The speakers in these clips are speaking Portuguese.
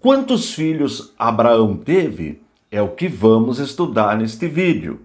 Quantos filhos Abraão teve? É o que vamos estudar neste vídeo.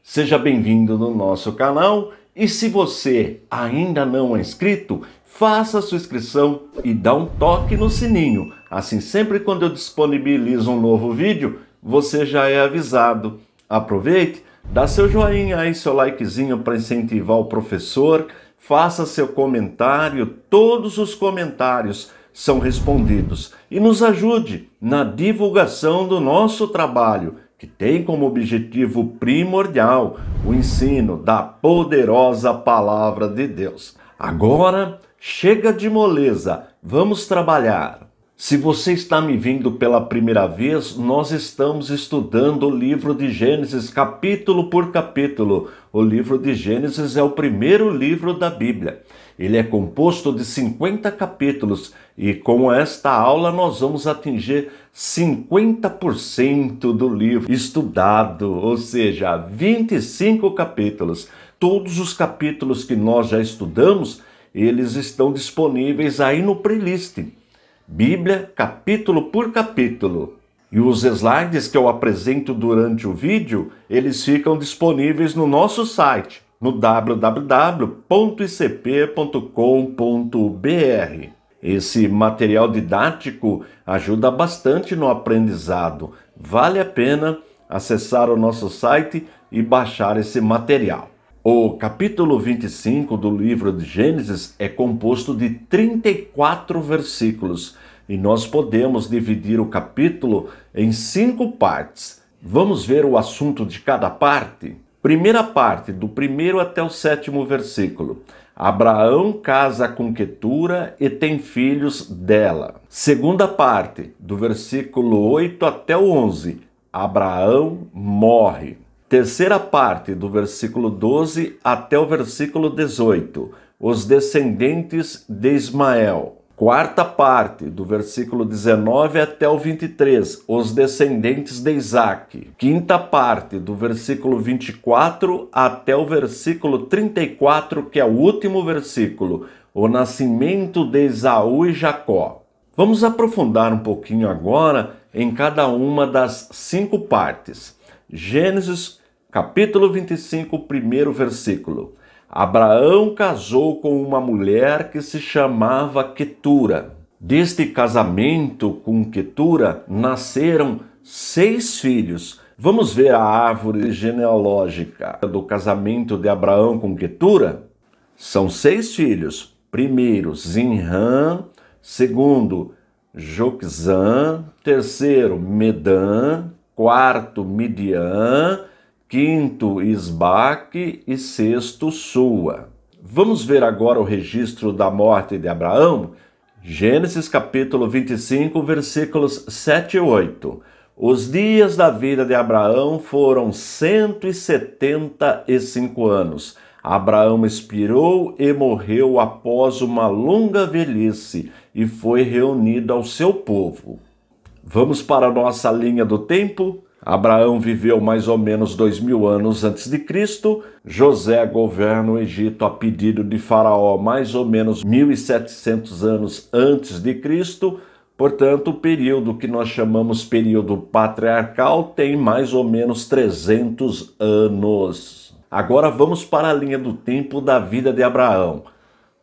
Seja bem-vindo no nosso canal e se você ainda não é inscrito, faça a sua inscrição e dá um toque no sininho. Assim, sempre quando eu disponibilizo um novo vídeo, você já é avisado. Aproveite, dá seu joinha e seu likezinho para incentivar o professor faça seu comentário, todos os comentários são respondidos. E nos ajude na divulgação do nosso trabalho, que tem como objetivo primordial o ensino da poderosa Palavra de Deus. Agora, chega de moleza, vamos trabalhar. Se você está me vindo pela primeira vez, nós estamos estudando o livro de Gênesis, capítulo por capítulo. O livro de Gênesis é o primeiro livro da Bíblia. Ele é composto de 50 capítulos e com esta aula nós vamos atingir 50% do livro estudado, ou seja, 25 capítulos. Todos os capítulos que nós já estudamos, eles estão disponíveis aí no playlist Bíblia capítulo por capítulo. E os slides que eu apresento durante o vídeo, eles ficam disponíveis no nosso site, no www.icp.com.br. Esse material didático ajuda bastante no aprendizado. Vale a pena acessar o nosso site e baixar esse material. O capítulo 25 do livro de Gênesis é composto de 34 versículos e nós podemos dividir o capítulo em cinco partes. Vamos ver o assunto de cada parte? Primeira parte, do primeiro até o sétimo versículo. Abraão casa com Quetura e tem filhos dela. Segunda parte, do versículo 8 até o 11. Abraão morre. Terceira parte, do versículo 12 até o versículo 18. Os descendentes de Ismael. Quarta parte, do versículo 19 até o 23, os descendentes de Isaac. Quinta parte, do versículo 24 até o versículo 34, que é o último versículo, o nascimento de Esaú e Jacó. Vamos aprofundar um pouquinho agora em cada uma das cinco partes. Gênesis, capítulo 25, primeiro versículo. Abraão casou com uma mulher que se chamava Quetura. Deste casamento com Quetura nasceram seis filhos. Vamos ver a árvore genealógica do casamento de Abraão com Quetura? São seis filhos. Primeiro, Zinrã. Segundo, Joxã. Terceiro, Medã. Quarto, Midian quinto Isbaque e sexto Sua. Vamos ver agora o registro da morte de Abraão? Gênesis capítulo 25, versículos 7 e 8. Os dias da vida de Abraão foram 175 anos. Abraão expirou e morreu após uma longa velhice e foi reunido ao seu povo. Vamos para a nossa linha do tempo? Abraão viveu mais ou menos dois mil anos antes de Cristo. José governa o Egito a pedido de Faraó mais ou menos 1.700 anos antes de Cristo. Portanto, o período que nós chamamos período patriarcal tem mais ou menos 300 anos. Agora vamos para a linha do tempo da vida de Abraão.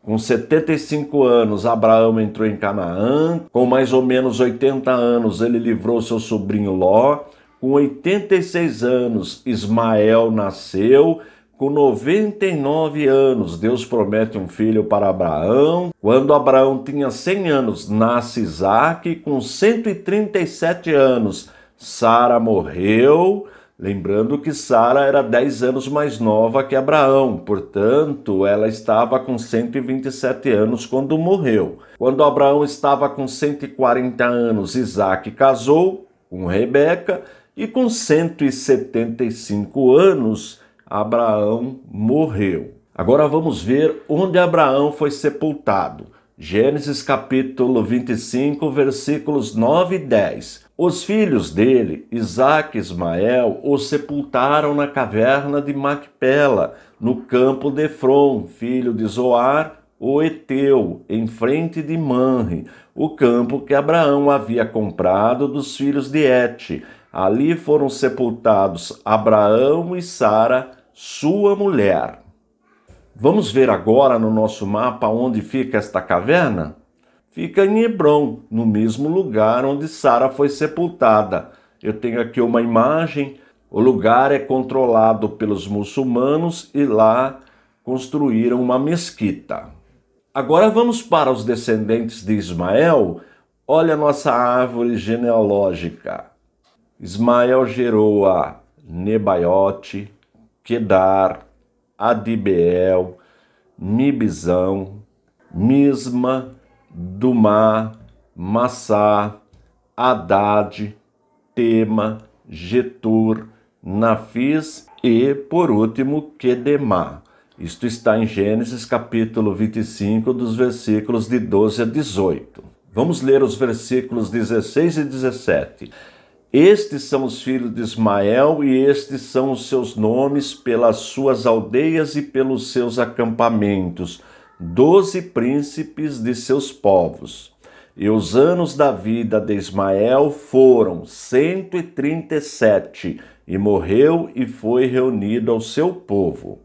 Com 75 anos, Abraão entrou em Canaã. Com mais ou menos 80 anos, ele livrou seu sobrinho Ló. Com 86 anos, Ismael nasceu. Com 99 anos, Deus promete um filho para Abraão. Quando Abraão tinha 100 anos, nasce Isaac. Com 137 anos, Sara morreu. Lembrando que Sara era 10 anos mais nova que Abraão, portanto, ela estava com 127 anos quando morreu. Quando Abraão estava com 140 anos, Isaac casou com Rebeca. E com 175 anos, Abraão morreu. Agora vamos ver onde Abraão foi sepultado. Gênesis capítulo 25, versículos 9 e 10. Os filhos dele, Isaac e Ismael, o sepultaram na caverna de Macpela, no campo de Efron, filho de Zoar, o Eteu, em frente de Manre, o campo que Abraão havia comprado dos filhos de Et, Ali foram sepultados Abraão e Sara, sua mulher. Vamos ver agora no nosso mapa onde fica esta caverna? Fica em Hebron, no mesmo lugar onde Sara foi sepultada. Eu tenho aqui uma imagem. O lugar é controlado pelos muçulmanos e lá construíram uma mesquita. Agora vamos para os descendentes de Ismael. Olha a nossa árvore genealógica. Ismael gerou a Nebaiote, Quedar, Adibeel, Mibizão, Misma, Dumá, Massá, Haddad, Tema, Getur, Nafis e, por último, Quedemá. Isto está em Gênesis capítulo 25, dos versículos de 12 a 18. Vamos ler os versículos 16 e 17. Estes são os filhos de Ismael, e estes são os seus nomes, pelas suas aldeias e pelos seus acampamentos, doze príncipes de seus povos. E os anos da vida de Ismael foram cento e e sete, e morreu e foi reunido ao seu povo.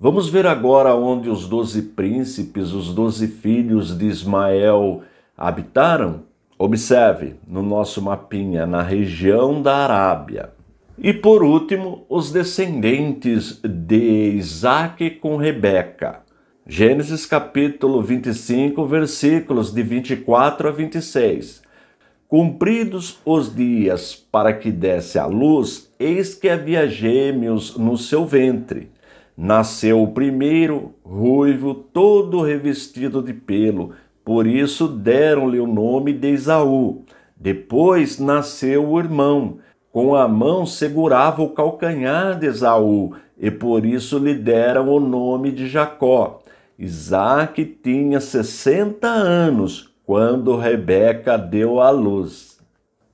Vamos ver agora onde os doze príncipes, os doze filhos de Ismael, habitaram? Observe no nosso mapinha na região da Arábia. E por último, os descendentes de Isaac com Rebeca. Gênesis capítulo 25, versículos de 24 a 26. Cumpridos os dias para que desse a luz, eis que havia gêmeos no seu ventre. Nasceu o primeiro, ruivo, todo revestido de pelo, por isso deram-lhe o nome de Esaú. Depois nasceu o irmão. Com a mão segurava o calcanhar de Esaú, e por isso lhe deram o nome de Jacó. Isaac tinha sessenta anos quando Rebeca deu à luz.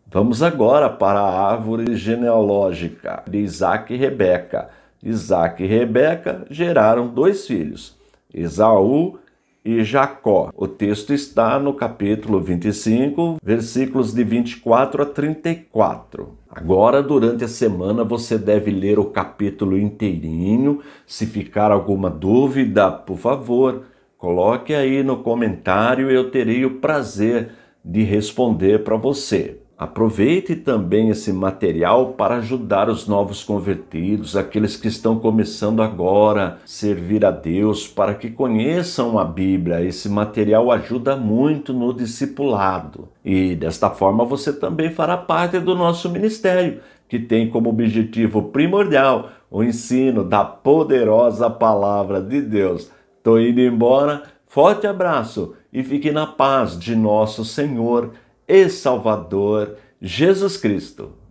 Vamos agora para a árvore genealógica de Isaac e Rebeca. Isaac e Rebeca geraram dois filhos, Esaú e Jacó. O texto está no capítulo 25, versículos de 24 a 34. Agora, durante a semana, você deve ler o capítulo inteirinho. Se ficar alguma dúvida, por favor, coloque aí no comentário, eu terei o prazer de responder para você. Aproveite também esse material para ajudar os novos convertidos, aqueles que estão começando agora a servir a Deus, para que conheçam a Bíblia. Esse material ajuda muito no discipulado. E desta forma você também fará parte do nosso ministério, que tem como objetivo primordial o ensino da poderosa palavra de Deus. Estou indo embora, forte abraço e fique na paz de nosso Senhor e Salvador Jesus Cristo.